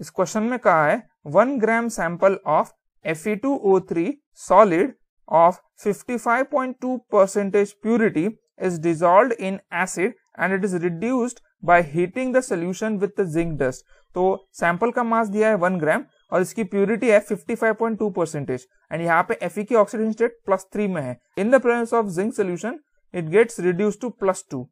इस क्वेश्चन में कहा है one gram sample of Fe2O3 solid of 55.2 percentage purity is dissolved in acid and it is reduced by heating the solution with the zinc dust तो sample का mass दिया है one ग्राम और इसकी प्योरिटी है 55.2 परसेंटेज एंड यहाँ पे Fe की ऑक्सीडेशन स्टेट प्लस थ्री में है in the presence of zinc solution it gets reduce to plus two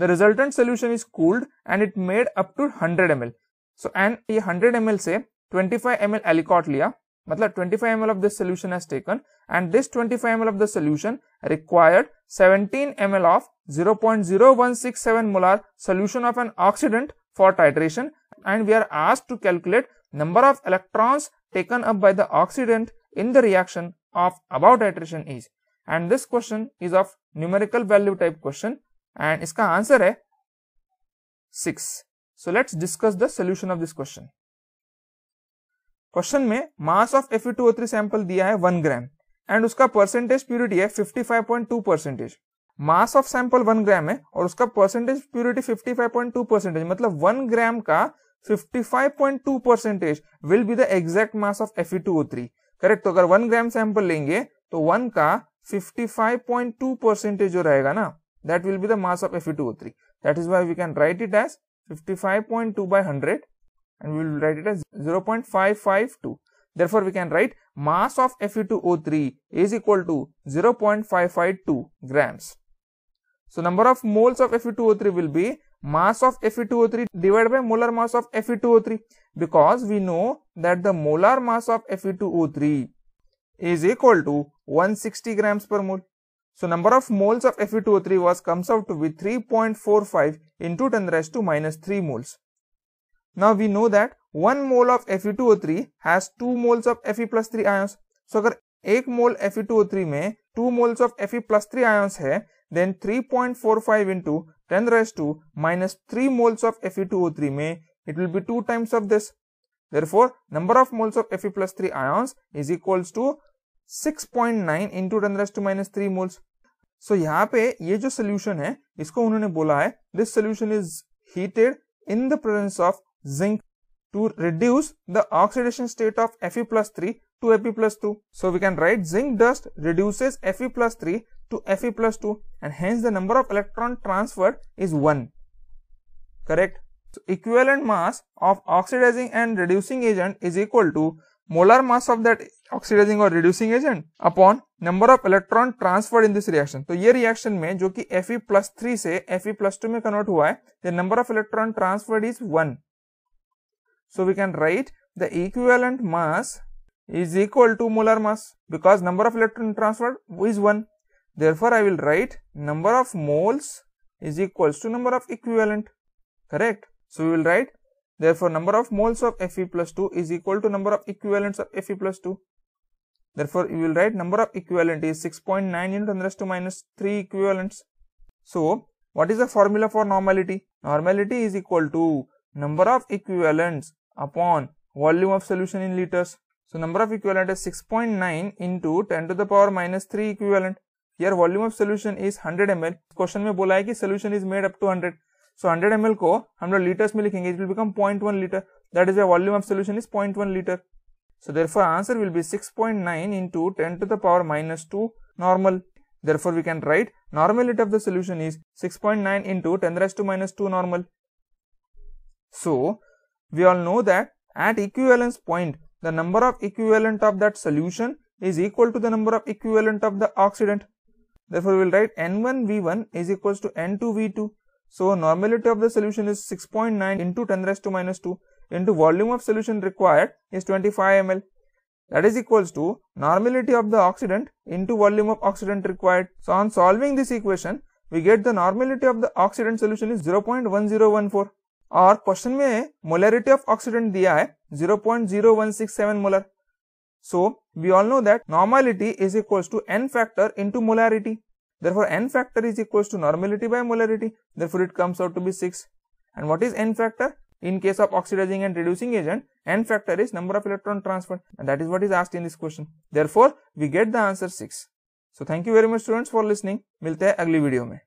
the resultant solution is cooled and it made up to 100 ml. So and 100 ml Say 25 ml aliquot लिया मतलब 25 ml of this solution has taken and this 25 ml of the solution required 17 ml of 0.0167 molar solution of an oxidant for titration and we are asked to calculate number of electrons taken up by the oxidant in the reaction of about titration is and this question is of numerical value type question and इसका answer है 6 so let's discuss the solution of this question question में mass of F two three sample दिया है one gram and उसका percentage purity है fifty five point two percentage mass of sample one gram है और उसका percentage purity fifty five point two percentage मतलब one gram का fifty five point two percentage will be the exact mass of F two three correct तो अगर one gram sample लेंगे तो one का fifty five point two percentage जो रहेगा ना that will be the mass of F two three that is why we can write it as 55.2 by 100 and we will write it as 0.552. Therefore, we can write mass of Fe2O3 is equal to 0.552 grams. So, number of moles of Fe2O3 will be mass of Fe2O3 divided by molar mass of Fe2O3 because we know that the molar mass of Fe2O3 is equal to 160 grams per mole. So number of moles of Fe2O3 was comes out to be 3.45 into 10 raised to minus 3 moles. Now we know that 1 mole of Fe2O3 has 2 moles of Fe plus 3 ions. So अगर 1 मोल Fe2O3 में 2 moles of Fe plus 3 ions है then 3.45 into 10 raised to minus 3 moles of Fe2O3 में it will be 2 times of this. Therefore, number of moles of Fe plus 3 ions is equals to 6.9 into 10 raise to minus three moles so यहाँ पे ये जो solution है इसको उन्होंने बोला है to reduce the oxidation state of Fe plus 3 to Fe plus 2. So we can write zinc dust reduces Fe plus 3 to Fe plus 2 and hence the number of electron transferred is 1. Correct? So equivalent mass of oxidizing and reducing agent is equal to molar mass of that oxidizing or reducing agent upon number of electron transferred in this reaction. So, this reaction में जो Fe plus three three Fe plus two two में convert हुआ the number of electron transferred is one. So we can write the equivalent mass is equal to molar mass because number of electron transferred is 1. Therefore, I will write number of moles is equals to number of equivalent. Correct. So, we will write Therefore, number of moles of Fe plus 2 is equal to number of equivalents of Fe plus 2. Therefore, you will write number of equivalent is 6.9 into 10 to minus 3 equivalents. So, what is the formula for normality? Normality is equal to number of equivalents upon volume of solution in liters. So, number of equivalent is 6.9 into 10 to the power minus 3 equivalent. Here volume of solution is 100 ml. Question me बोला है solution is made up to 100. So 100 ml ko hum log liters में likhenge, it will become 0.1 liter that is why volume of solution is 0.1 liter. So therefore answer will be 6.9 into 10 to the power minus 2 normal. Therefore we can write normality of the solution is 6.9 into 10 raised to minus 2 normal. So we all know that at equivalence point the number of equivalent of that solution is equal to the number of equivalent of the oxidant. Therefore we will write N1V1 is equals to N2V2 so normality of the solution is 6.9 into 10 raised to minus 2 into volume of solution required is 25 ml. That is equals to normality of the oxidant into volume of oxidant required. So on solving this equation, we get the normality of the oxidant solution is 0.1014 or question में molarity of oxidant दिया है 0.0167 molar. So we all know that normality is equals to n factor into molarity. Therefore, n factor is equals to normality by molarity. Therefore, it comes out to be 6. And what is n factor? In case of oxidizing and reducing agent, n factor is number of electron transferred. And that is what is asked in this question. Therefore, we get the answer 6. So, thank you very much students for listening. Milte agli video mein.